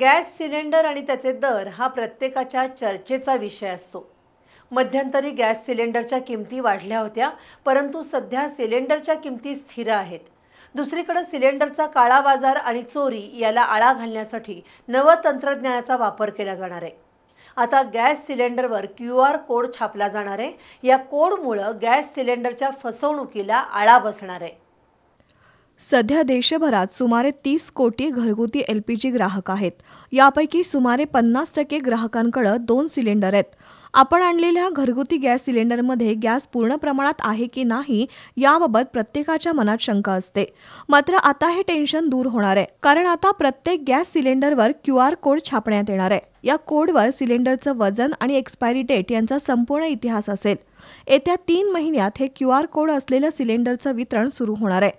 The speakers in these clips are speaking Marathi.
गॅस सिलेंडर आणि त्याचे दर हा प्रत्येकाच्या चर्चेचा विषय असतो मध्यंतरी गॅस सिलेंडरच्या किमती वाढल्या होत्या परंतु सध्या सिलेंडरच्या किमती स्थिर आहेत दुसरीकडे सिलेंडरचा काळा बाजार आणि चोरी याला आळा घालण्यासाठी नवं तंत्रज्ञानाचा वापर केला जाणार आहे आता गॅस सिलेंडरवर क्यू आर कोड छापला जाणार आहे या कोडमुळं गॅस सिलेंडरच्या फसवणुकीला आळा बसणार आहे सध्या देशभरात सुमारे तीस कोटी घरगुती एल पी जी ग्राहक आहेत यापैकी सुमारे पन्नास टक्के ग्राहकांकडे दोन सिलेंडर आहेत आपण आणलेल्या घरगुती गॅस सिलेंडरमध्ये गॅस पूर्ण प्रमाणात आहे की नाही याबाबत प्रत्येकाच्या मनात शंका असते मात्र आता हे टेन्शन दूर होणार आहे कारण आता प्रत्येक गॅस सिलेंडरवर क्यू आर कोड छापण्यात येणार आहे या कोडवर सिलेंडरचं वजन आणि एक्सपायरी डेट यांचा संपूर्ण इतिहास असेल येत्या तीन महिन्यात हे क्यू आर कोड असलेलं सिलेंडरचं वितरण सुरू होणार आहे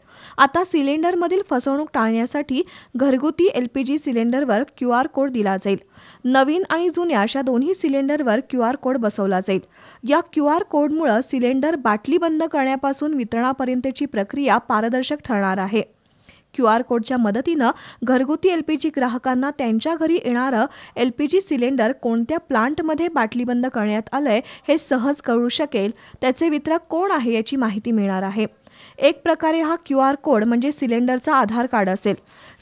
आता सिलेंडरमधील फसवणूक टाळण्यासाठी घरगुती एल पी जी सिलेंडरवर क्यू आर कोड दिला जाईल नवीन आणि जुन्या अशा दोन्ही सिलेंडरवर क्यू आर कोड कोड बसवला जाईल या क्यू आर कोडमुळे सिलेंडर बाटली बंद करण्यापासून वितरणापर्यंतची प्रक्रिया पारदर्शक ठरणार आहे क्यू आर कोडच्या मदतीनं घरगुती एल पी जी ग्राहकांना त्यांच्या घरी येणारं एल पी जी सिलेंडर कोणत्या प्लांटमध्ये बंद करण्यात आलंय हे सहज कळू शकेल त्याचे वितरक कोण आहे याची माहिती मिळणार आहे एक प्रकारे हा क्यू आर कोड म्हणजे सिलेंडरचा आधार कार्ड असेल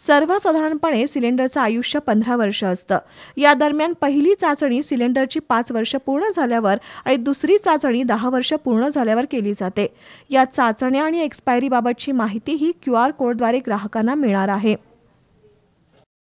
सर्वसाधारणपणे सिलेंडरचं आयुष्य पंधरा वर्ष असतं या दरम्यान पहिली चाचणी सिलेंडरची पाच वर्ष पूर्ण झाल्यावर आणि दुसरी चाचणी दहा वर्ष पूर्ण झाल्यावर केली जाते या चाचण्या आणि एक्सपायरीबाबतची माहितीही क्यू आर कोडद्वारे ग्राहकांना मिळणार आहे